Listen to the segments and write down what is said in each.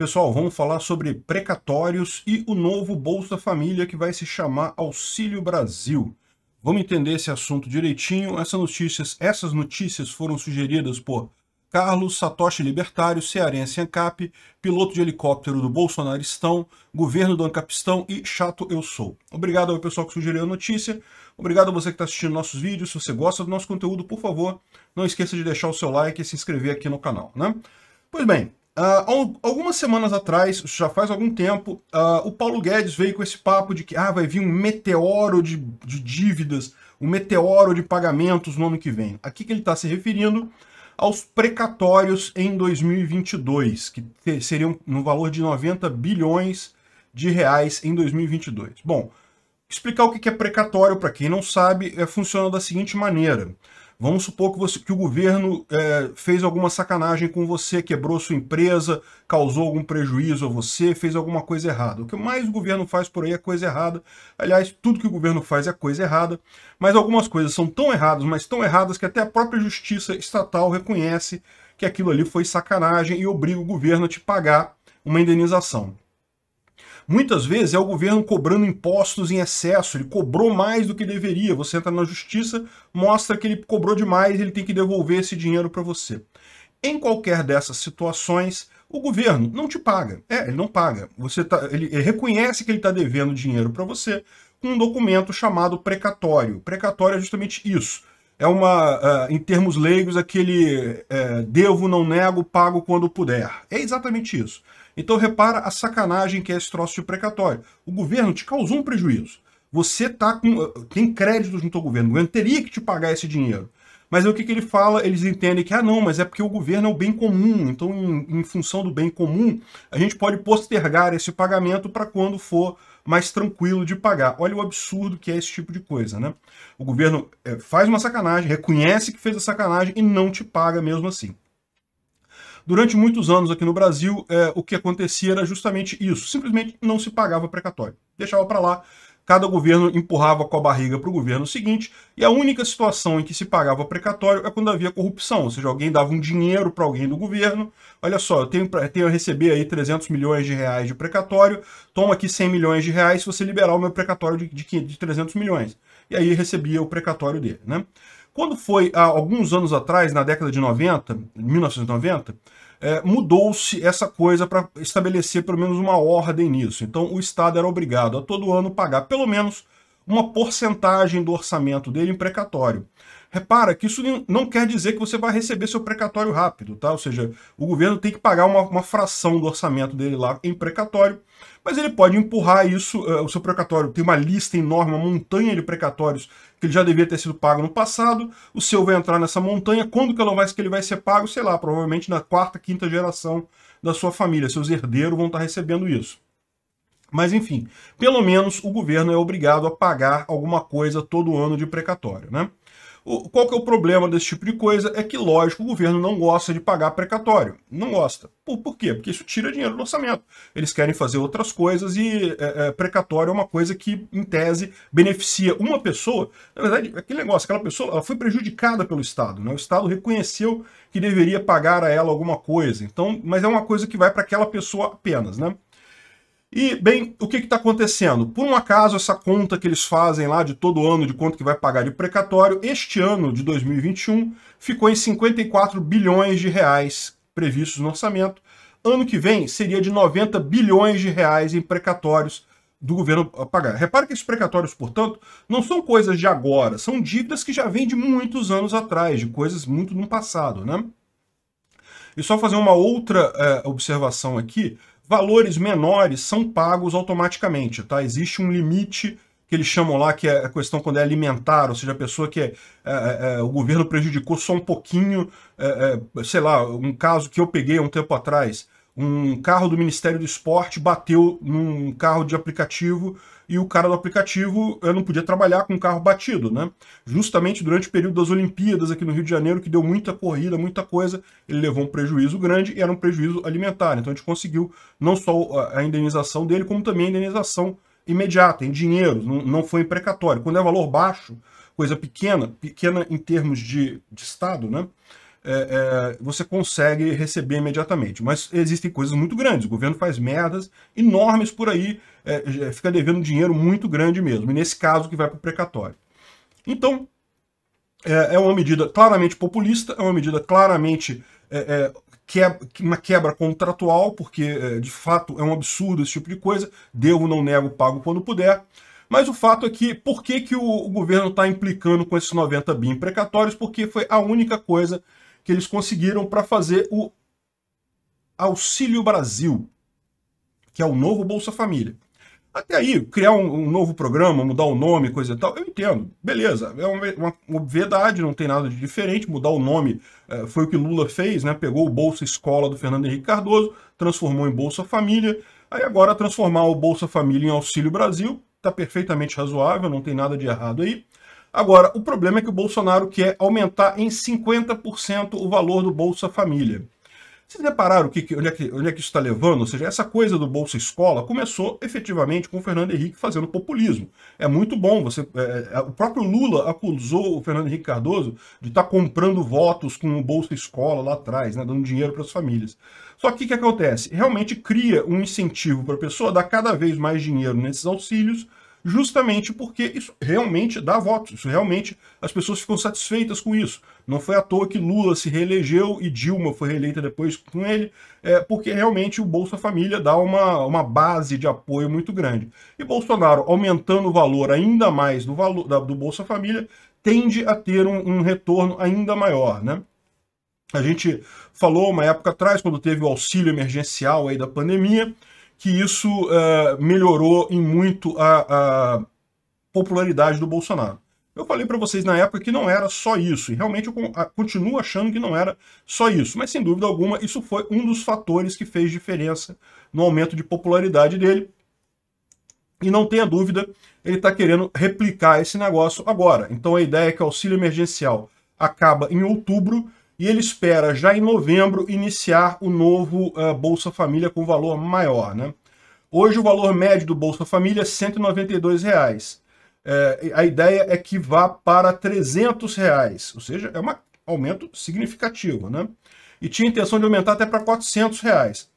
Pessoal, vamos falar sobre precatórios e o novo Bolsa Família que vai se chamar Auxílio Brasil. Vamos entender esse assunto direitinho. Essas notícias, essas notícias foram sugeridas por Carlos Satoshi Libertário, cearense ANCAP, piloto de helicóptero do Bolsonaristão, governo do ANCAPistão e chato eu sou. Obrigado ao pessoal que sugeriu a notícia. Obrigado a você que está assistindo nossos vídeos. Se você gosta do nosso conteúdo, por favor, não esqueça de deixar o seu like e se inscrever aqui no canal, né? Pois bem, Uh, algumas semanas atrás, já faz algum tempo, uh, o Paulo Guedes veio com esse papo de que ah, vai vir um meteoro de, de dívidas, um meteoro de pagamentos no ano que vem. Aqui que ele está se referindo aos precatórios em 2022, que ter, seriam no valor de 90 bilhões de reais em 2022. Bom, explicar o que é precatório para quem não sabe, é, funciona da seguinte maneira. Vamos supor que, você, que o governo é, fez alguma sacanagem com você, quebrou sua empresa, causou algum prejuízo a você, fez alguma coisa errada. O que mais o governo faz por aí é coisa errada. Aliás, tudo que o governo faz é coisa errada. Mas algumas coisas são tão erradas, mas tão erradas, que até a própria justiça estatal reconhece que aquilo ali foi sacanagem e obriga o governo a te pagar uma indenização. Muitas vezes é o governo cobrando impostos em excesso, ele cobrou mais do que deveria. Você entra na justiça, mostra que ele cobrou demais, ele tem que devolver esse dinheiro para você. Em qualquer dessas situações, o governo não te paga. É, ele não paga. Você tá, ele, ele reconhece que ele está devendo dinheiro para você com um documento chamado precatório. Precatório é justamente isso. É uma, uh, em termos leigos, aquele uh, devo, não nego, pago quando puder. É exatamente isso. Então repara a sacanagem que é esse troço de precatório. O governo te causou um prejuízo. Você tá com, eh, tem créditos no teu governo. O governo teria que te pagar esse dinheiro. Mas aí, o que, que ele fala? Eles entendem que, ah, não, mas é porque o governo é o bem comum. Então, em, em função do bem comum, a gente pode postergar esse pagamento para quando for mais tranquilo de pagar. Olha o absurdo que é esse tipo de coisa, né? O governo é, faz uma sacanagem, reconhece que fez a sacanagem e não te paga mesmo assim. Durante muitos anos aqui no Brasil, é, o que acontecia era justamente isso. Simplesmente não se pagava precatório. Deixava para lá, cada governo empurrava com a barriga para o governo seguinte, e a única situação em que se pagava precatório é quando havia corrupção, ou seja, alguém dava um dinheiro para alguém do governo, olha só, eu tenho, tenho a receber aí 300 milhões de reais de precatório, toma aqui 100 milhões de reais se você liberar o meu precatório de, de, de 300 milhões. E aí recebia o precatório dele, né? Quando foi, há alguns anos atrás, na década de 90, 1990, é, mudou-se essa coisa para estabelecer pelo menos uma ordem nisso. Então, o Estado era obrigado a todo ano pagar pelo menos uma porcentagem do orçamento dele em precatório. Repara que isso não quer dizer que você vai receber seu precatório rápido, tá? Ou seja, o governo tem que pagar uma, uma fração do orçamento dele lá em precatório, mas ele pode empurrar isso, uh, o seu precatório tem uma lista enorme, uma montanha de precatórios que ele já devia ter sido pago no passado, o seu vai entrar nessa montanha, quando que, vai, que ele vai ser pago? Sei lá, provavelmente na quarta, quinta geração da sua família, seus herdeiros vão estar recebendo isso. Mas enfim, pelo menos o governo é obrigado a pagar alguma coisa todo ano de precatório, né? qual que é o problema desse tipo de coisa? É que, lógico, o governo não gosta de pagar precatório. Não gosta. Por, por quê? Porque isso tira dinheiro do orçamento. Eles querem fazer outras coisas e é, é, precatório é uma coisa que, em tese, beneficia uma pessoa. Na verdade, aquele negócio, aquela pessoa ela foi prejudicada pelo Estado. Né? O Estado reconheceu que deveria pagar a ela alguma coisa. Então, mas é uma coisa que vai para aquela pessoa apenas, né? E, bem, o que está acontecendo? Por um acaso, essa conta que eles fazem lá de todo ano, de quanto que vai pagar de precatório, este ano de 2021 ficou em 54 bilhões de reais previstos no orçamento. Ano que vem seria de 90 bilhões de reais em precatórios do governo a pagar. Repare que esses precatórios, portanto, não são coisas de agora, são dívidas que já vêm de muitos anos atrás, de coisas muito no passado, né? E só fazer uma outra é, observação aqui valores menores são pagos automaticamente, tá? Existe um limite que eles chamam lá, que é a questão quando é alimentar, ou seja, a pessoa que é, é, é, é o governo prejudicou só um pouquinho, é, é, sei lá, um caso que eu peguei há um tempo atrás, um carro do Ministério do Esporte bateu num carro de aplicativo e o cara do aplicativo não podia trabalhar com um carro batido, né? Justamente durante o período das Olimpíadas aqui no Rio de Janeiro, que deu muita corrida, muita coisa, ele levou um prejuízo grande e era um prejuízo alimentar. Então a gente conseguiu não só a indenização dele, como também a indenização imediata, em dinheiro, não foi em precatório. Quando é valor baixo, coisa pequena, pequena em termos de, de Estado, né? é, é, você consegue receber imediatamente. Mas existem coisas muito grandes. O governo faz merdas enormes por aí, é, é fica devendo dinheiro muito grande mesmo. E nesse caso que vai para o precatório. Então, é, é, uma medida claramente populista, é uma medida claramente é, uma quebra contratual, porque de fato é um absurdo esse tipo de coisa. Devo, não nego, pago quando puder. Mas o fato é que, por que, que o, o governo está implicando com esses 90 bi precatórios? Porque foi a única coisa que eles conseguiram para fazer o Auxílio Brasil, que é o novo Bolsa Família. Até aí, criar um, um novo programa, mudar o nome, coisa e tal, eu entendo. Beleza, é uma, uma obviedade, não tem nada de diferente. Mudar o nome é, foi o que Lula fez, né? Pegou o Bolsa Escola do Fernando Henrique Cardoso, transformou em Bolsa Família. Aí agora transformar o Bolsa Família em Auxílio Brasil, está perfeitamente razoável, não tem nada de errado aí. Agora, o problema é que o Bolsonaro quer aumentar em 50% o valor do Bolsa Família. Vocês repararam o que, onde, é que, onde é que isso está levando? Ou seja, essa coisa do Bolsa Escola começou efetivamente com o Fernando Henrique fazendo populismo. É muito bom. Você, é, é o próprio Lula acusou o Fernando Henrique Cardoso de estar tá comprando votos com o Bolsa Escola lá atrás, né, dando dinheiro para as famílias. Só que o que acontece? Realmente cria um incentivo para a pessoa dar cada vez mais dinheiro nesses auxílios justamente porque isso realmente dá votos, isso realmente as pessoas ficam satisfeitas com isso. Não foi à toa que Lula se reelegeu e Dilma foi reeleita depois com ele, é, porque realmente o Bolsa Família dá uma, uma base de apoio muito grande. E Bolsonaro, aumentando o valor ainda mais do, valor, da, do Bolsa Família, tende a ter um, um retorno ainda maior, né? A gente falou uma época atrás, quando teve o auxílio emergencial aí da pandemia, que isso uh, melhorou em muito a, a, popularidade do Bolsonaro. Eu falei para vocês na época que não era só isso, e realmente eu continuo achando que não era só isso, mas sem dúvida alguma isso foi um dos fatores que fez diferença no aumento de popularidade dele. E não tenha dúvida, ele está querendo replicar esse negócio agora. Então a ideia é que o auxílio emergencial acaba em outubro, e ele espera já em novembro iniciar o novo uh, Bolsa Família com valor maior. Né? Hoje o valor médio do Bolsa Família é R$ 192. Reais. É, a ideia é que vá para R$ 300, reais, ou seja, é um aumento significativo. Né? E tinha intenção de aumentar até para R$ 400. Reais.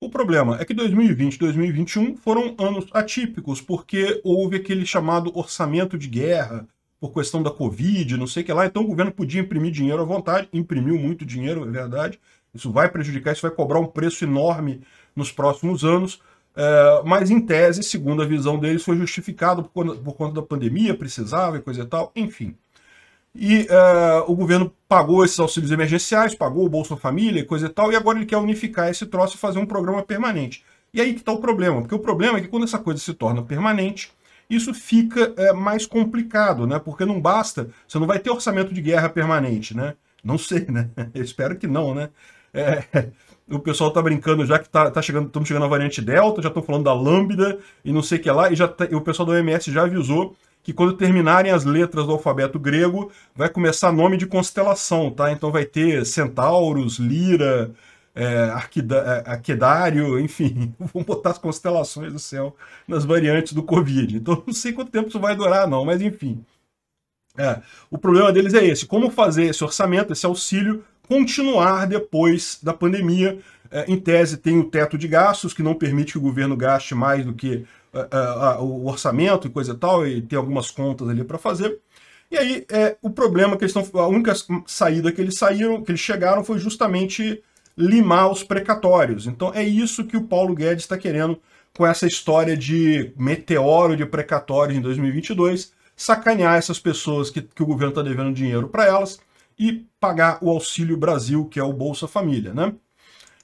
O problema é que 2020 e 2021 foram anos atípicos, porque houve aquele chamado orçamento de guerra, por questão da Covid, não sei o que lá. Então o governo podia imprimir dinheiro à vontade, imprimiu muito dinheiro, é verdade. Isso vai prejudicar, isso vai cobrar um preço enorme nos próximos anos. É, mas em tese, segundo a visão deles, foi justificado por conta, por conta da pandemia, precisava e coisa e tal, enfim. E é, o governo pagou esses auxílios emergenciais, pagou o Bolsa Família e coisa e tal, e agora ele quer unificar esse troço e fazer um programa permanente. E aí que está o problema, porque o problema é que quando essa coisa se torna permanente, isso fica é, mais complicado, né? Porque não basta, você não vai ter orçamento de guerra permanente, né? Não sei, né? Eu espero que não, né? É, o pessoal tá brincando já que tá, tá chegando, estamos chegando à variante Delta, já estão falando da Lambda e não sei o que lá, e já tá, e o pessoal do OMS já avisou que quando terminarem as letras do alfabeto grego, vai começar nome de constelação, tá? Então vai ter Centauros, Lira, é, é, Arquidário, enfim, vão botar as constelações do céu nas variantes do Covid. Então não sei quanto tempo isso vai durar, não, mas enfim. É, o problema deles é esse: como fazer esse orçamento, esse auxílio, continuar depois da pandemia. É, em tese, tem o teto de gastos, que não permite que o governo gaste mais do que uh, uh, uh, o orçamento e coisa e tal, e tem algumas contas ali para fazer. E aí, é, o problema que eles estão. A única saída que eles saíram, que eles chegaram, foi justamente limar os precatórios. Então é isso que o Paulo Guedes está querendo com essa história de meteoro de precatórios em 2022, sacanear essas pessoas que, que o governo está devendo dinheiro para elas e pagar o Auxílio Brasil, que é o Bolsa Família, né?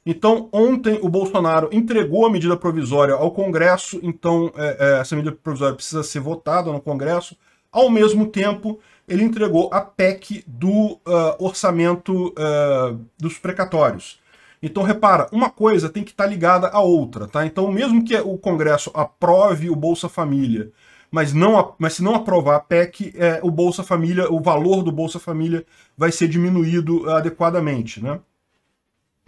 Então, ontem o Bolsonaro entregou a medida provisória ao Congresso, então é, é, essa medida provisória precisa ser votada no Congresso. Ao mesmo tempo, ele entregou a PEC do uh, orçamento uh, dos precatórios. Então, repara, uma coisa tem que estar tá ligada à outra, tá? Então, mesmo que o Congresso aprove o Bolsa Família, mas, não, mas se não aprovar a PEC, é, o Bolsa Família, o valor do Bolsa Família vai ser diminuído adequadamente, né?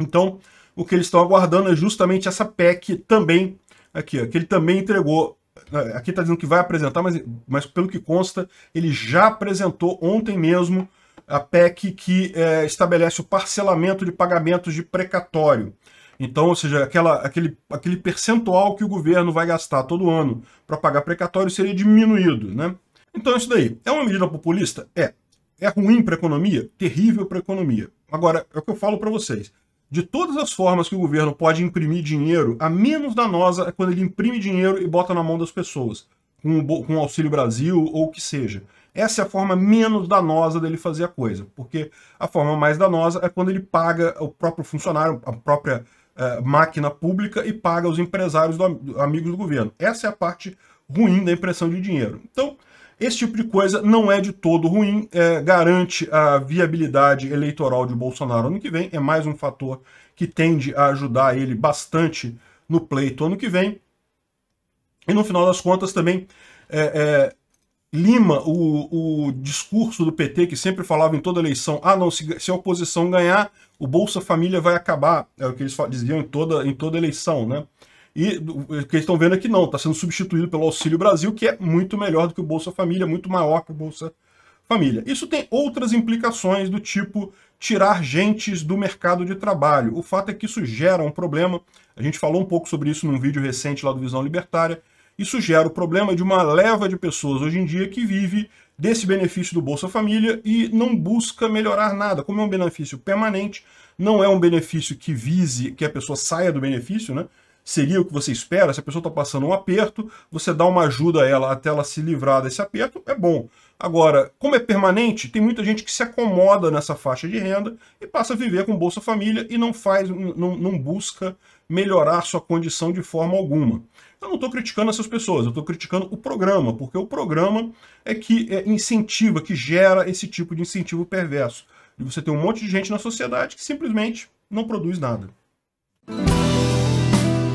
Então, o que eles estão aguardando é justamente essa PEC também, aqui, ó, que ele também entregou Aqui está dizendo que vai apresentar, mas, mas pelo que consta, ele já apresentou ontem mesmo a PEC que é, estabelece o parcelamento de pagamentos de precatório. Então, ou seja, aquela, aquele, aquele percentual que o governo vai gastar todo ano para pagar precatório seria diminuído. Né? Então, isso daí. É uma medida populista? É. É ruim para a economia? Terrível para a economia. Agora, é o que eu falo para vocês de todas as formas que o governo pode imprimir dinheiro, a menos danosa é quando ele imprime dinheiro e bota na mão das pessoas, com o, com o Auxílio Brasil ou o que seja. Essa é a forma menos danosa dele fazer a coisa, porque a forma mais danosa é quando ele paga o próprio funcionário, a própria eh, máquina pública e paga os empresários do, amigos do governo. Essa é a parte ruim da impressão de dinheiro. Então, esse tipo de coisa não é de todo ruim, é, garante a viabilidade eleitoral de Bolsonaro ano que vem, é mais um fator que tende a ajudar ele bastante no pleito ano que vem. E no final das contas também é, é, lima o, o, discurso do PT, que sempre falava em toda eleição, ah não, se, se a oposição ganhar, o Bolsa Família vai acabar, é o que eles diziam em toda, em toda eleição, né? E o que estão vendo é que não, está sendo substituído pelo Auxílio Brasil, que é muito melhor do que o Bolsa Família, muito maior que o Bolsa Família. Isso tem outras implicações do tipo tirar gentes do mercado de trabalho. O fato é que isso gera um problema. A gente falou um pouco sobre isso num vídeo recente lá do Visão Libertária. Isso gera o problema de uma leva de pessoas hoje em dia que vive desse benefício do Bolsa Família e não busca melhorar nada. Como é um benefício permanente, não é um benefício que vise que a pessoa saia do benefício, né? seria o que você espera, se a pessoa está passando um aperto, você dá uma ajuda a ela até ela se livrar desse aperto, é bom. Agora, como é permanente, tem muita gente que se acomoda nessa faixa de renda e passa a viver com Bolsa Família e não faz, não, não busca melhorar sua condição de forma alguma. Eu não estou criticando essas pessoas, eu estou criticando o programa, porque o programa é que é, incentiva, que gera esse tipo de incentivo perverso. E você tem um monte de gente na sociedade que simplesmente não produz nada.